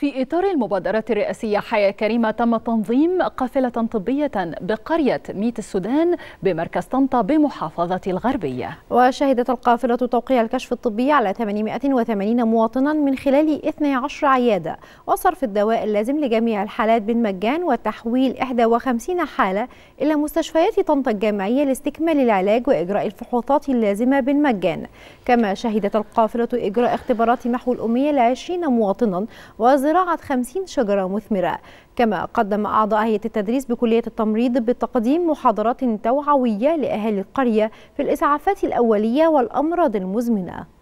في إطار المبادرات الرئاسية حياة كريمة تم تنظيم قافلة طبية بقرية ميت السودان بمركز طنطا بمحافظة الغربية وشهدت القافلة توقيع الكشف الطبي على 880 مواطنا من خلال 12 عيادة وصرف الدواء اللازم لجميع الحالات بالمجان وتحويل 51 حالة إلى مستشفيات طنطا الجامعية لاستكمال العلاج وإجراء الفحوصات اللازمة بالمجان كما شهدت القافلة إجراء اختبارات محو الأمية ل 20 مواطنا وزر زراعة 50 شجرة مثمرة كما قدم أعضاء هيئة التدريس بكلية التمريض بتقديم محاضرات توعوية لأهالي القرية في الإسعافات الأولية والأمراض المزمنة